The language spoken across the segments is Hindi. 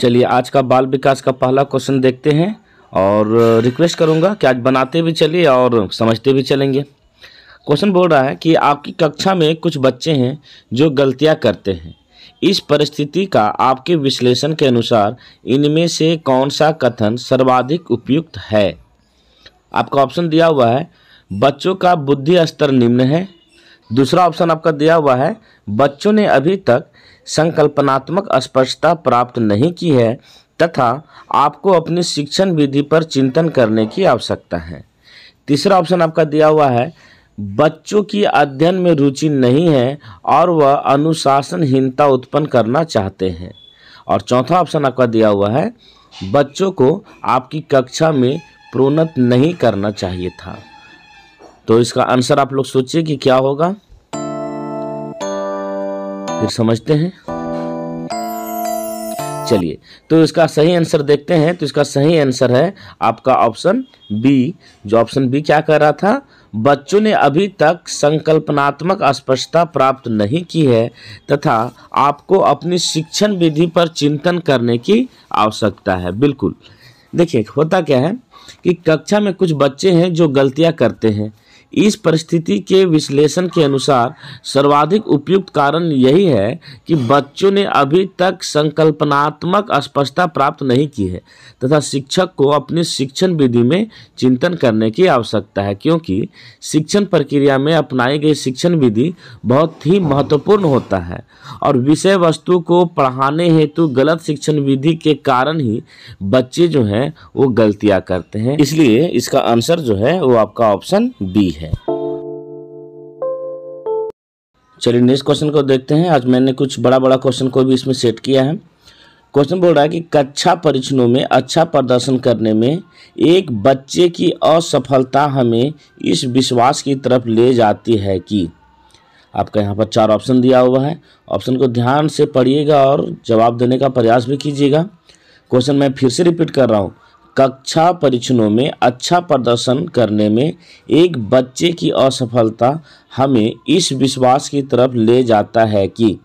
चलिए आज का बाल विकास का पहला क्वेश्चन देखते हैं और रिक्वेस्ट करूंगा कि आज बनाते भी चलिए और समझते भी चलेंगे क्वेश्चन बोल रहा है कि आपकी कक्षा में कुछ बच्चे हैं जो गलतियां करते हैं इस परिस्थिति का आपके विश्लेषण के अनुसार इनमें से कौन सा कथन सर्वाधिक उपयुक्त है आपका ऑप्शन दिया हुआ है बच्चों का बुद्धि स्तर निम्न है दूसरा ऑप्शन आपका दिया हुआ है बच्चों ने अभी तक संकल्पनात्मक स्पष्टता प्राप्त नहीं की है तथा आपको अपनी शिक्षण विधि पर चिंतन करने की आवश्यकता है तीसरा ऑप्शन आपका दिया हुआ है बच्चों की अध्ययन में रुचि नहीं है और वह अनुशासनहीनता उत्पन्न करना चाहते हैं और चौथा ऑप्शन आपका दिया हुआ है बच्चों को आपकी कक्षा में प्रोन्नत नहीं करना चाहिए था तो इसका आंसर आप लोग सोचिए कि क्या होगा फिर समझते हैं चलिए तो इसका सही आंसर देखते हैं तो इसका सही आंसर है आपका ऑप्शन बी जो ऑप्शन बी क्या कह रहा था बच्चों ने अभी तक संकल्पनात्मक स्पष्टता प्राप्त नहीं की है तथा आपको अपनी शिक्षण विधि पर चिंतन करने की आवश्यकता है बिल्कुल देखिए होता क्या है कि कक्षा में कुछ बच्चे हैं जो गलतियां करते हैं इस परिस्थिति के विश्लेषण के अनुसार सर्वाधिक उपयुक्त कारण यही है कि बच्चों ने अभी तक संकल्पनात्मक स्पष्टता प्राप्त नहीं की है तथा शिक्षक को अपनी शिक्षण विधि में चिंतन करने की आवश्यकता है क्योंकि शिक्षण प्रक्रिया में अपनाई गई शिक्षण विधि बहुत ही महत्वपूर्ण होता है और विषय वस्तु को पढ़ाने हेतु गलत शिक्षण विधि के कारण ही बच्चे जो हैं वो गलतियाँ करते हैं इसलिए इसका आंसर जो है वो आपका ऑप्शन बी है चलिए नेक्स्ट क्वेश्चन को देखते हैं आज मैंने कुछ बड़ा बड़ा क्वेश्चन को भी इसमें सेट किया है क्वेश्चन बोल रहा है कि कक्षा परीक्षणों में अच्छा प्रदर्शन करने में एक बच्चे की असफलता हमें इस विश्वास की तरफ ले जाती है कि आपका यहाँ पर चार ऑप्शन दिया हुआ है ऑप्शन को ध्यान से पढ़िएगा और जवाब देने का प्रयास भी कीजिएगा क्वेश्चन मैं फिर से रिपीट कर रहा हूँ कक्षा परीक्षणों में अच्छा प्रदर्शन करने में एक बच्चे की असफलता हमें इस विश्वास की तरफ ले जाता है कि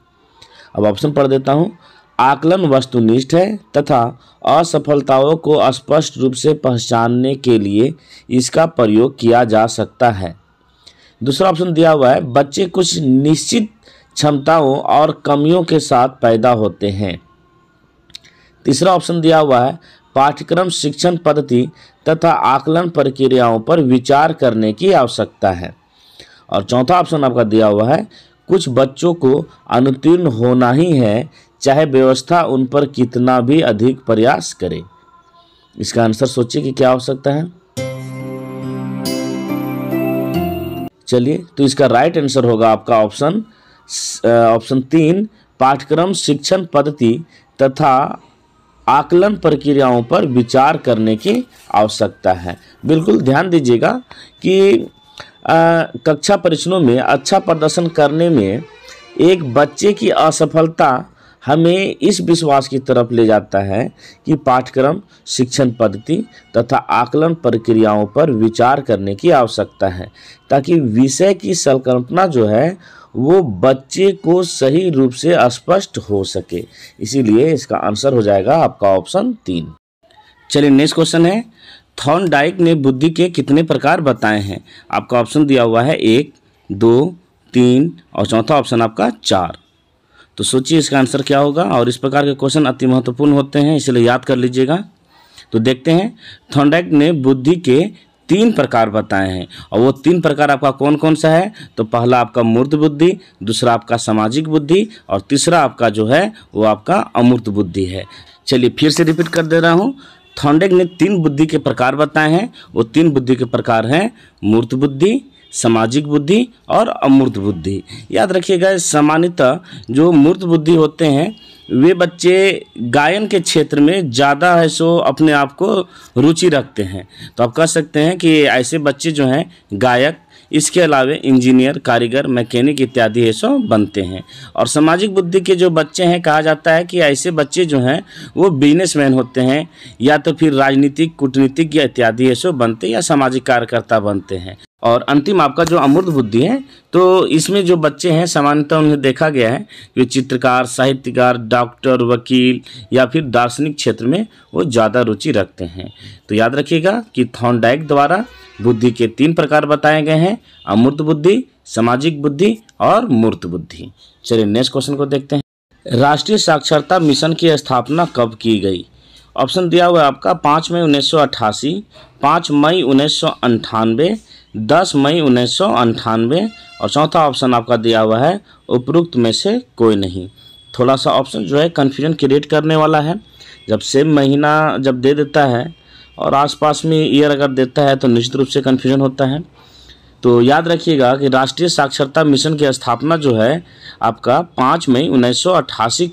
अब ऑप्शन पढ़ देता हूँ आकलन वस्तुनिष्ठ है तथा असफलताओं को स्पष्ट रूप से पहचानने के लिए इसका प्रयोग किया जा सकता है दूसरा ऑप्शन दिया हुआ है बच्चे कुछ निश्चित क्षमताओं और कमियों के साथ पैदा होते हैं तीसरा ऑप्शन दिया हुआ है पाठ्यक्रम शिक्षण पद्धति तथा आकलन प्रक्रियाओं पर विचार करने की आवश्यकता है और चौथा ऑप्शन आपका दिया हुआ है कुछ बच्चों को अनुतीर्ण होना ही है चाहे व्यवस्था उन पर कितना भी अधिक प्रयास करे इसका आंसर सोचिए कि क्या हो सकता है चलिए तो इसका राइट आंसर होगा आपका ऑप्शन ऑप्शन तीन पाठ्यक्रम शिक्षण पद्धति तथा आकलन प्रक्रियाओं पर विचार करने की आवश्यकता है बिल्कुल ध्यान दीजिएगा कि आ, कक्षा परीक्षणों में अच्छा प्रदर्शन करने में एक बच्चे की असफलता हमें इस विश्वास की तरफ ले जाता है कि पाठ्यक्रम शिक्षण पद्धति तथा आकलन प्रक्रियाओं पर विचार करने की आवश्यकता है ताकि विषय की संकल्पना जो है वो बच्चे को सही रूप से स्पष्ट हो सके इसीलिए इसका आंसर हो जाएगा आपका ऑप्शन तीन चलिए नेक्स्ट क्वेश्चन है थॉन डाइक ने बुद्धि के कितने प्रकार बताए हैं आपका ऑप्शन दिया हुआ है एक दो तीन और चौथा ऑप्शन आपका चार तो सोचिए इसका आंसर क्या होगा और इस प्रकार के क्वेश्चन अति महत्वपूर्ण होते हैं इसलिए याद कर लीजिएगा तो देखते हैं थॉन्डाइक ने बुद्धि के तीन प्रकार बताए हैं और वो तीन प्रकार आपका कौन कौन सा है तो पहला आपका मूर्त बुद्धि दूसरा आपका सामाजिक बुद्धि और तीसरा आपका जो है वो आपका अमूर्त बुद्धि है चलिए फिर से रिपीट कर दे रहा हूँ थॉन्डेक ने तीन बुद्धि के प्रकार बताए हैं वो तीन बुद्धि के प्रकार हैं मूर्त बुद्धि सामाजिक बुद्धि और अमूर्त बुद्धि याद रखिएगा सामान्यतः जो मूर्त बुद्धि होते हैं वे बच्चे गायन के क्षेत्र में ज़्यादा है सो अपने आप को रुचि रखते हैं तो आप कह सकते हैं कि ऐसे बच्चे जो हैं गायक इसके अलावे इंजीनियर कारीगर मैकेनिक इत्यादि है सो बनते हैं और सामाजिक बुद्धि के जो बच्चे हैं कहा जाता है कि ऐसे बच्चे जो हैं वो बिजनेसमैन होते हैं या तो फिर राजनीतिक कूटनीतिक या इत्यादि है सो बनते या सामाजिक कार्यकर्ता बनते हैं और अंतिम आपका जो अमूर्त बुद्धि है तो इसमें जो बच्चे हैं सामान्यतः उन्हें देखा गया है कि चित्रकार साहित्यकार डॉक्टर वकील या फिर दार्शनिक क्षेत्र में वो ज़्यादा रुचि रखते हैं तो याद रखिएगा कि थॉन्डाइक द्वारा बुद्धि के तीन प्रकार बताए गए हैं अमूर्त बुद्धि सामाजिक बुद्धि और मूर्त बुद्धि चलिए नेक्स्ट क्वेश्चन को देखते हैं राष्ट्रीय साक्षरता मिशन की स्थापना कब की गई ऑप्शन दिया हुआ है आपका पाँच मई उन्नीस सौ अट्ठासी पाँच मई उन्नीस सौ अंठानवे दस मई उन्नीस और चौथा ऑप्शन आपका दिया हुआ है उपरोक्त में से कोई नहीं थोड़ा सा ऑप्शन जो है कन्फ्यूजन क्रिएट करने वाला है जब सेम महीना जब दे देता है और आसपास में ईयर अगर देता है तो निश्चित रूप से कन्फ्यूजन होता है तो याद रखिएगा कि राष्ट्रीय साक्षरता मिशन की स्थापना जो है आपका पाँच मई उन्नीस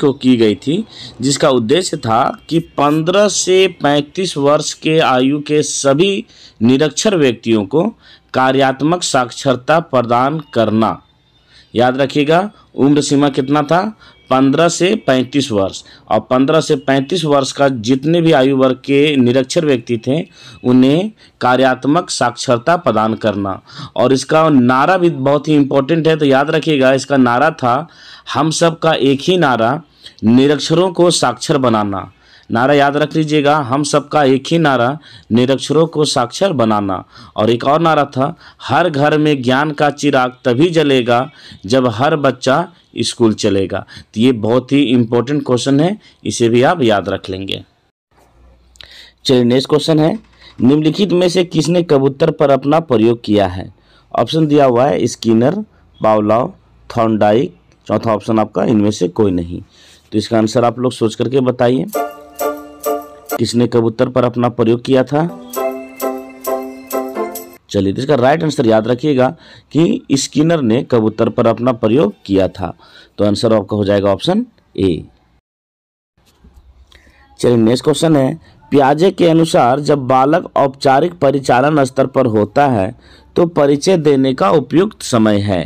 को की गई थी जिसका उद्देश्य था कि 15 से 35 वर्ष के आयु के सभी निरक्षर व्यक्तियों को कार्यात्मक साक्षरता प्रदान करना याद रखिएगा उम्र सीमा कितना था पंद्रह से पैंतीस वर्ष और पंद्रह से पैंतीस वर्ष का जितने भी आयु वर्ग के निरक्षर व्यक्ति थे उन्हें कार्यात्मक साक्षरता प्रदान करना और इसका नारा भी बहुत ही इम्पोर्टेंट है तो याद रखिएगा इसका नारा था हम सब का एक ही नारा निरक्षरों को साक्षर बनाना नारा याद रख लीजिएगा हम सबका एक ही नारा निरक्षरों को साक्षर बनाना और एक और नारा था हर घर में ज्ञान का चिराग तभी जलेगा जब हर बच्चा स्कूल चलेगा तो ये बहुत ही इम्पोर्टेंट क्वेश्चन है इसे भी आप याद रख लेंगे चलिए नेक्स्ट क्वेश्चन है निम्नलिखित में से किसने कबूतर पर अपना प्रयोग किया है ऑप्शन दिया हुआ है स्किनर बावलाव थॉन्डाइक चौथा ऑप्शन आपका इनमें से कोई नहीं तो इसका आंसर आप लोग सोच करके बताइए किसने कबूतर पर अपना प्रयोग किया था चलिए तो इसका राइट आंसर याद रखिएगा कि स्किनर ने कबूतर पर अपना प्रयोग किया था तो आंसर आपका हो जाएगा ऑप्शन ए चलिए नेक्स्ट क्वेश्चन है प्याजे के अनुसार जब बालक औपचारिक परिचालन स्तर पर होता है तो परिचय देने का उपयुक्त समय है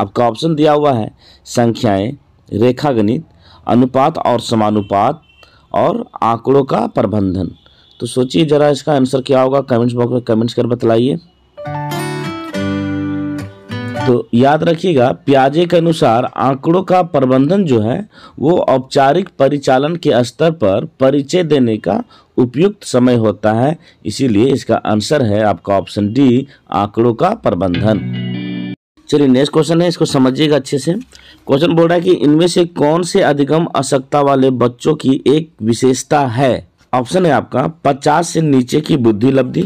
आपका ऑप्शन दिया हुआ है संख्याएं रेखा गणित अनुपात और समानुपात और आंकड़ों का प्रबंधन तो सोचिए ज़रा इसका आंसर क्या होगा कमेंट्स बॉक्स में कमेंट्स कर बतलाइए तो याद रखिएगा प्याजे के अनुसार आंकड़ों का प्रबंधन जो है वो औपचारिक परिचालन के स्तर पर परिचय देने का उपयुक्त समय होता है इसीलिए इसका आंसर है आपका ऑप्शन डी आंकड़ों का प्रबंधन चलिए नेक्स्ट क्वेश्चन है इसको समझिएगा अच्छे से क्वेश्चन बोल रहा है कि इनमें से कौन से अधिगम असक्ता वाले बच्चों की एक विशेषता है ऑप्शन है आपका पचास से नीचे की बुद्धि लब्धि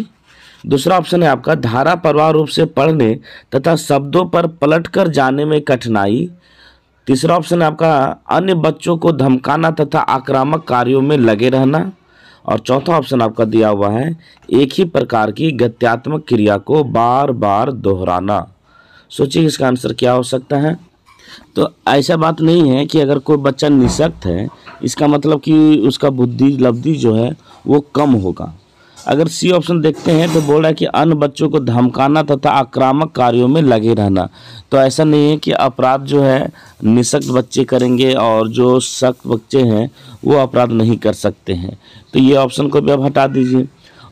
दूसरा ऑप्शन है आपका धारा प्रवाह रूप से पढ़ने तथा शब्दों पर पलट कर जाने में कठिनाई तीसरा ऑप्शन है आपका अन्य बच्चों को धमकाना तथा आक्रामक कार्यों में लगे रहना और चौथा ऑप्शन आपका दिया हुआ है एक ही प्रकार की गत्यात्मक क्रिया को बार बार दोहराना सोचिए इसका आंसर क्या हो सकता है तो ऐसा बात नहीं है कि अगर कोई बच्चा निशक्त है इसका मतलब कि उसका बुद्धि लब्धि जो है वो कम होगा अगर सी ऑप्शन देखते हैं तो बोल रहा है कि अन्य बच्चों को धमकाना तथा आक्रामक कार्यों में लगे रहना तो ऐसा नहीं है कि अपराध जो है निशक्त बच्चे करेंगे और जो सख्त बच्चे हैं वो अपराध नहीं कर सकते हैं तो ये ऑप्शन को भी आप हटा दीजिए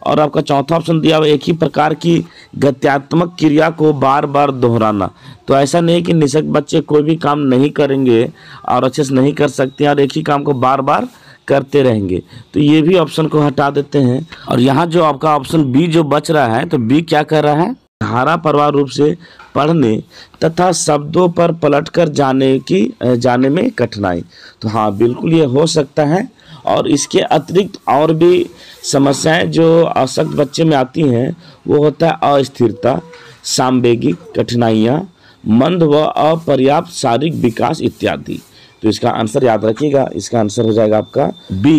और आपका चौथा ऑप्शन दिया हुआ एक ही प्रकार की गत्यात्मक क्रिया को बार बार दोहराना तो ऐसा नहीं कि निशक बच्चे कोई भी काम नहीं करेंगे और अच्छे से नहीं कर सकते और एक ही काम को बार बार करते रहेंगे तो ये भी ऑप्शन को हटा देते हैं और यहाँ जो आपका ऑप्शन बी जो बच रहा है तो बी क्या कर रहा है धारा परवाह रूप से पढ़ने तथा शब्दों पर पलटकर जाने की जाने में कठिनाई तो हाँ बिल्कुल ये हो सकता है और इसके अतिरिक्त और भी समस्याएं जो अशक्त बच्चे में आती हैं वो होता है अस्थिरता सांवेगिक कठिनाइयाँ मंद व अपर्याप्त शारीरिक विकास इत्यादि तो इसका आंसर याद रखिएगा इसका आंसर हो जाएगा आपका बी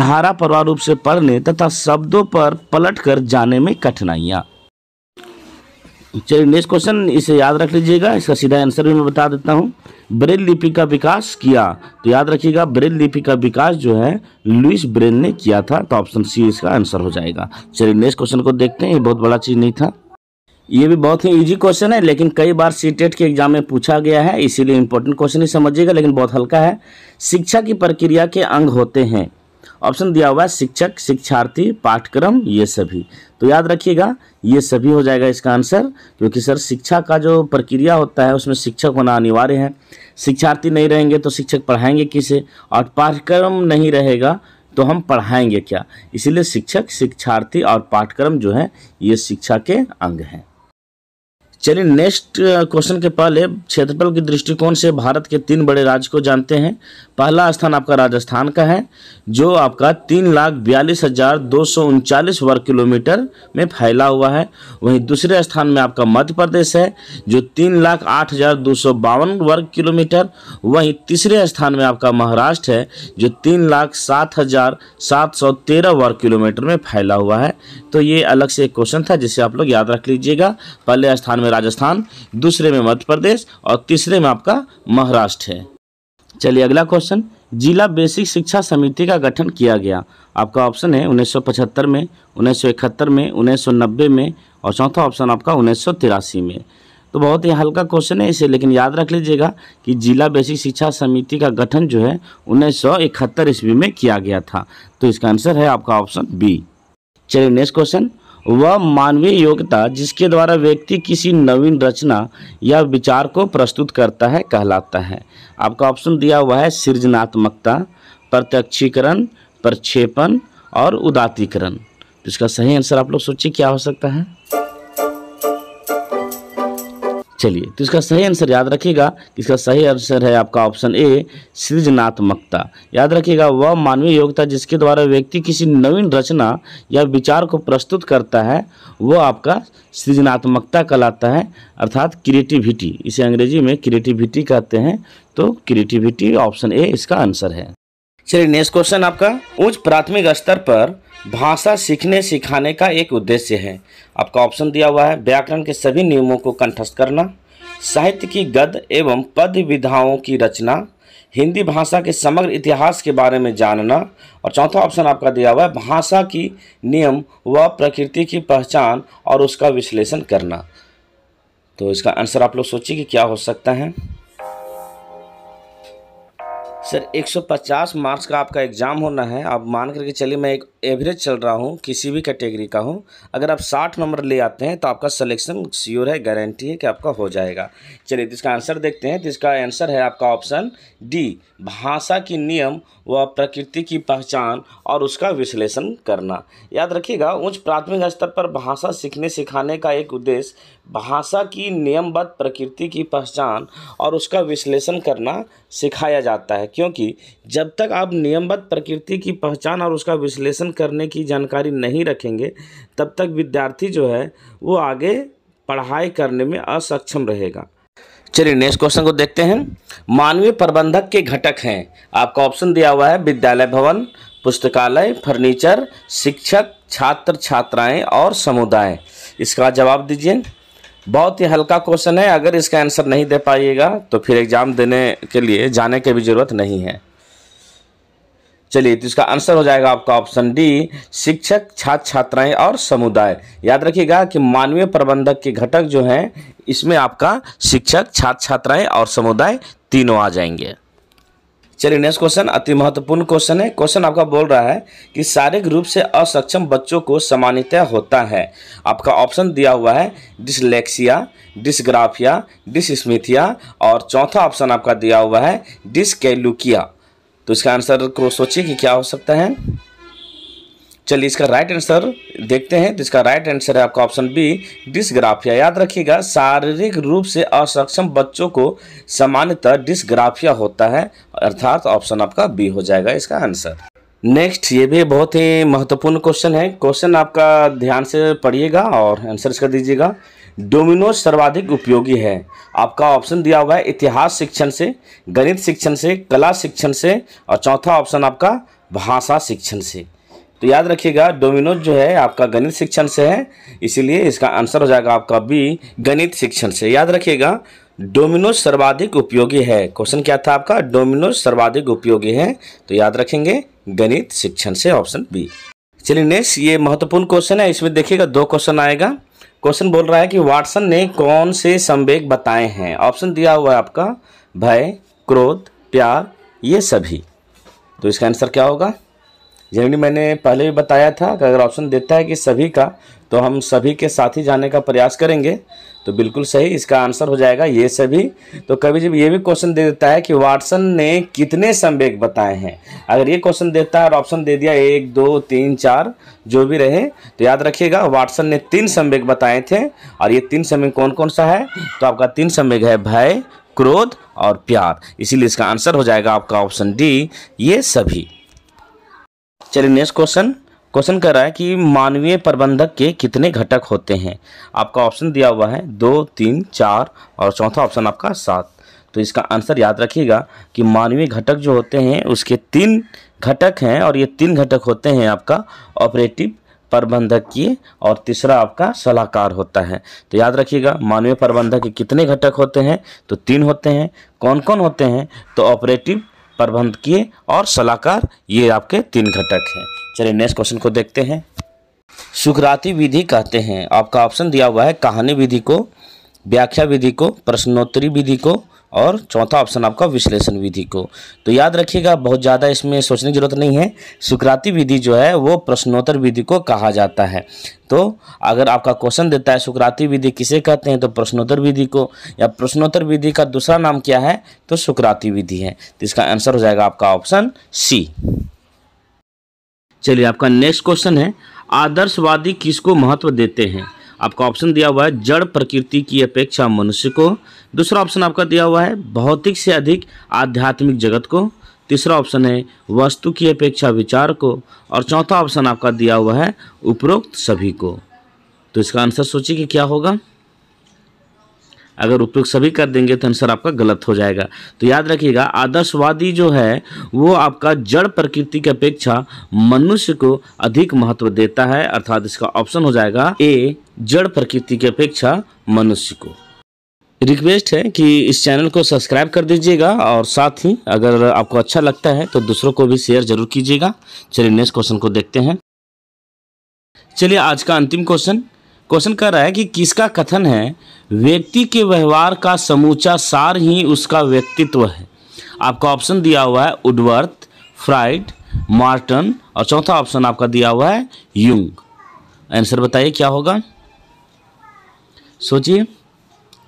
धारा प्रवाह रूप से पढ़ने तथा शब्दों पर पलट कर जाने में कठिनाइयाँ चलिए नेक्स्ट क्वेश्चन इसे याद रख लीजिएगा इसका सीधा आंसर भी मैं बता देता हूँ ब्रेल लिपि का विकास किया तो याद रखिएगा ब्रेल लिपि का विकास जो है लुइस ब्रेल ने किया था तो ऑप्शन सी इसका आंसर हो जाएगा चलिए नेक्स्ट क्वेश्चन को देखते हैं ये बहुत बड़ा चीज़ नहीं था ये भी बहुत ही इजी क्वेश्चन है लेकिन कई बार सी टेट e के एग्जाम में पूछा गया है इसीलिए इंपॉर्टेंट क्वेश्चन ही समझिएगा लेकिन बहुत हल्का है शिक्षा की प्रक्रिया के अंग होते हैं ऑप्शन दिया हुआ है शिक्षक शिक्षार्थी पाठ्यक्रम ये सभी तो याद रखिएगा ये सभी हो जाएगा इसका आंसर क्योंकि सर शिक्षा का जो प्रक्रिया होता है उसमें शिक्षक होना अनिवार्य है शिक्षार्थी नहीं रहेंगे तो शिक्षक पढ़ाएंगे किसे और पाठ्यक्रम नहीं रहेगा तो हम पढ़ाएंगे क्या इसीलिए शिक्षक शिक्षार्थी और पाठ्यक्रम जो है ये शिक्षा के अंग हैं चलिए नेक्स्ट क्वेश्चन uh, के पहले क्षेत्रफल के दृष्टिकोण से भारत के तीन बड़े राज्य को जानते हैं पहला स्थान आपका राजस्थान का है जो आपका तीन लाख बयालीस हजार दो सौ उनचालीस वर्ग किलोमीटर में फैला हुआ है वहीं दूसरे स्थान में आपका मध्य प्रदेश है जो तीन लाख आठ हजार दो सौ बावन वर्ग किलोमीटर वहीं तीसरे स्थान में आपका महाराष्ट्र है जो तीन लाख सात हजार सात सौ तेरह वर्ग किलोमीटर में फैला हुआ है तो ये अलग से एक क्वेश्चन था जिसे आप लोग याद रख लीजिएगा पहले स्थान में राजस्थान दूसरे में मध्य प्रदेश और तीसरे में आपका महाराष्ट्र है चलिए अगला क्वेश्चन जिला बेसिक शिक्षा समिति का गठन किया गया आपका ऑप्शन है 1975 में 1971 में 1990 में और चौथा ऑप्शन आपका उन्नीस में तो बहुत ही हल्का क्वेश्चन है इसे लेकिन याद रख लीजिएगा कि जिला बेसिक शिक्षा समिति का गठन जो है उन्नीस सौ इकहत्तर ईस्वी में किया गया था तो इसका आंसर है आपका ऑप्शन बी चलिए नेक्स्ट क्वेश्चन वह मानवीय योग्यता जिसके द्वारा व्यक्ति किसी नवीन रचना या विचार को प्रस्तुत करता है कहलाता है आपका ऑप्शन दिया हुआ है सृजनात्मकता प्रत्यक्षीकरण प्रक्षेपण और उदातीकरण तो इसका सही आंसर आप लोग सोचिए क्या हो सकता है चलिए तो इसका सही आंसर याद रखिएगा इसका सही आंसर है आपका ऑप्शन ए सृजनात्मकता याद रखिएगा वह मानवीय योग्यता जिसके द्वारा व्यक्ति किसी नवीन रचना या विचार को प्रस्तुत करता है वह आपका सृजनात्मकता कहलाता है अर्थात क्रिएटिविटी इसे अंग्रेजी में क्रिएटिविटी कहते हैं तो क्रिएटिविटी ऑप्शन ए इसका आंसर है चलिए नेक्स्ट क्वेश्चन आपका उच्च प्राथमिक स्तर पर भाषा सीखने सिखाने का एक उद्देश्य है आपका ऑप्शन दिया हुआ है व्याकरण के सभी नियमों को कंठस्थ करना साहित्य की गद एवं पद विधाओं की रचना हिंदी भाषा के समग्र इतिहास के बारे में जानना और चौथा ऑप्शन आपका दिया हुआ है भाषा की नियम व प्रकृति की पहचान और उसका विश्लेषण करना तो इसका आंसर आप लोग सोचिए कि क्या हो सकता है सर 150 मार्क्स का आपका एग्ज़ाम होना है आप मान करके चलिए मैं एक एवरेज चल रहा हूँ किसी भी कैटेगरी का हूँ अगर आप साठ नंबर ले आते हैं तो आपका सिलेक्शन श्योर है गारंटी है कि आपका हो जाएगा चलिए तो इसका आंसर देखते हैं तो इसका आंसर है आपका ऑप्शन डी भाषा की नियम व प्रकृति की पहचान और उसका विश्लेषण करना याद रखिएगा उच्च प्राथमिक स्तर पर भाषा सीखने सिखाने का एक उद्देश्य भाषा की नियमबद्ध प्रकृति की पहचान और उसका विश्लेषण करना सिखाया जाता है क्योंकि जब तक आप नियमबद्ध प्रकृति की पहचान और उसका विश्लेषण करने की जानकारी नहीं रखेंगे तब तक विद्यार्थी जो है वो आगे पढ़ाई करने में असक्षम रहेगा चलिए नेक्स्ट क्वेश्चन को देखते हैं मानवीय प्रबंधक के घटक हैं आपका ऑप्शन दिया हुआ है विद्यालय भवन पुस्तकालय फर्नीचर शिक्षक छात्र छात्राएं और समुदाय इसका जवाब दीजिए बहुत ही हल्का क्वेश्चन है अगर इसका आंसर नहीं दे पाइएगा तो फिर एग्ज़ाम देने के लिए जाने की भी ज़रूरत नहीं है चलिए तो इसका आंसर हो जाएगा आपका ऑप्शन डी शिक्षक छात्र छात्राएं और समुदाय याद रखिएगा कि मानवीय प्रबंधक के घटक जो हैं इसमें आपका शिक्षक छात्र छात्राएं और समुदाय तीनों आ जाएंगे चलिए नेक्स्ट क्वेश्चन अति महत्वपूर्ण क्वेश्चन है क्वेश्चन आपका बोल रहा है कि शारीरिक रूप से असक्षम बच्चों को सामान्यतः होता है आपका ऑप्शन दिया हुआ है डिसलेक्सिया डिसग्राफिया डिसस्मिथिया और चौथा ऑप्शन आपका दिया हुआ है डिसकेलुकिया तो इसका आंसर को सोचिए कि क्या हो सकता है चलिए इसका राइट आंसर देखते हैं तो इसका राइट आंसर है आपका ऑप्शन बी डिस्ग्राफिया याद रखिएगा शारीरिक रूप से असक्षम बच्चों को सामान्यतः डिस्ग्राफिया होता है अर्थात ऑप्शन आपका बी हो जाएगा इसका आंसर नेक्स्ट ये भी बहुत ही महत्वपूर्ण क्वेश्चन है क्वेश्चन आपका ध्यान से पढ़िएगा और आंसर इसका दीजिएगा डोमिनोज सर्वाधिक उपयोगी है आपका ऑप्शन दिया हुआ है इतिहास शिक्षण से गणित शिक्षण से कला शिक्षण से और चौथा ऑप्शन आपका भाषा शिक्षण से तो याद रखिएगा डोमिनोज जो है आपका गणित शिक्षण से है इसीलिए इसका आंसर हो जाएगा आपका बी गणित शिक्षण से याद रखिएगा डोमिनोज सर्वाधिक उपयोगी है क्वेश्चन क्या था आपका डोमिनोज सर्वाधिक उपयोगी है तो याद रखेंगे गणित शिक्षण से ऑप्शन बी चलिए नेक्स्ट ये महत्वपूर्ण क्वेश्चन है इसमें देखिएगा दो क्वेश्चन आएगा क्वेश्चन बोल रहा है कि वाटसन ने कौन से संवेग बताए हैं ऑप्शन दिया हुआ है आपका भय क्रोध प्यार ये सभी तो इसका आंसर क्या होगा जनरली मैंने पहले भी बताया था कि अगर ऑप्शन देता है कि सभी का तो हम सभी के साथ ही जाने का प्रयास करेंगे तो बिल्कुल सही इसका आंसर हो जाएगा ये सभी तो कभी जब ये भी क्वेश्चन दे देता है कि वाटसन ने कितने संवेग बताए हैं अगर ये क्वेश्चन देता है और ऑप्शन दे दिया एक दो तीन चार जो भी रहे तो याद रखिएगा वाटसन ने तीन संवेग बताए थे और ये तीन संवेग कौन कौन सा है तो आपका तीन संवेग है भय क्रोध और प्यार इसीलिए इसका आंसर हो जाएगा आपका ऑप्शन डी ये सभी चलिए नेक्स्ट क्वेश्चन क्वेश्चन कर रहा है कि मानवीय प्रबंधक के कितने घटक होते हैं आपका ऑप्शन दिया हुआ है दो तीन चार और चौथा ऑप्शन आपका सात तो इसका आंसर याद रखिएगा कि मानवीय घटक जो होते हैं उसके तीन घटक हैं और ये तीन घटक होते हैं आपका ऑपरेटिव प्रबंधक की और तीसरा आपका सलाहकार होता है तो याद रखिएगा मानवीय प्रबंधक के कितने घटक होते हैं तो तीन होते हैं कौन कौन होते हैं तो ऑपरेटिव प्रबंधकीय और सलाहकार ये आपके तीन घटक हैं चलिए नेक्स्ट क्वेश्चन को देखते हैं सुखराती विधि कहते हैं आपका ऑप्शन दिया हुआ है कहानी विधि को व्याख्या विधि को प्रश्नोत्तरी विधि को और चौथा ऑप्शन आपका विश्लेषण विधि को तो याद रखिएगा बहुत ज़्यादा इसमें सोचने की ज़रूरत नहीं है सुकराती विधि जो है वो प्रश्नोत्तर विधि को कहा जाता है तो अगर आपका क्वेश्चन देता है सुकराती विधि किसे कहते हैं तो प्रश्नोत्तर विधि को या प्रश्नोत्तर विधि का दूसरा नाम क्या है तो सुकराती विधि है तो इसका आंसर हो जाएगा आपका ऑप्शन सी चलिए आपका नेक्स्ट क्वेश्चन है आदर्शवादी किसको महत्व देते हैं आपका ऑप्शन दिया हुआ है जड़ प्रकृति की अपेक्षा मनुष्य को दूसरा ऑप्शन आपका दिया हुआ है भौतिक से अधिक आध्यात्मिक जगत को तीसरा ऑप्शन है वस्तु की अपेक्षा विचार को और चौथा ऑप्शन आपका दिया हुआ है उपरोक्त सभी को तो इसका आंसर सोचिए कि क्या होगा अगर उपयोग सभी कर देंगे तो आंसर आपका गलत हो जाएगा तो याद रखिएगा आदर्शवादी जो है वो आपका जड़ प्रकृति की अपेक्षा मनुष्य को अधिक महत्व देता है अर्थात इसका ऑप्शन हो जाएगा ए जड़ प्रकृति की अपेक्षा मनुष्य को रिक्वेस्ट है कि इस चैनल को सब्सक्राइब कर दीजिएगा और साथ ही अगर आपको अच्छा लगता है तो दूसरों को भी शेयर जरूर कीजिएगा चलिए नेक्स्ट क्वेश्चन को देखते हैं चलिए आज का अंतिम क्वेश्चन क्वेश्चन कह रहा है कि किसका कथन है व्यक्ति के व्यवहार का समूचा सार ही उसका व्यक्तित्व है आपका ऑप्शन दिया हुआ है उडवर्थ फ्राइड मार्टन और चौथा ऑप्शन आपका दिया हुआ है यूंग आंसर बताइए क्या होगा सोचिए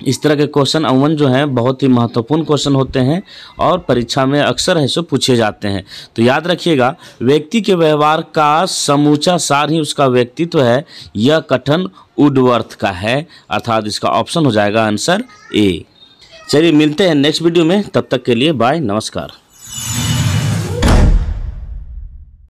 इस तरह के क्वेश्चन अमूमन जो हैं बहुत ही महत्वपूर्ण क्वेश्चन होते हैं और परीक्षा में अक्सर है सो पूछे जाते हैं तो याद रखिएगा व्यक्ति के व्यवहार का समूचा सार ही उसका व्यक्तित्व है यह कथन उडवर्थ का है अर्थात इसका ऑप्शन हो जाएगा आंसर ए चलिए मिलते हैं नेक्स्ट वीडियो में तब तक के लिए बाय नमस्कार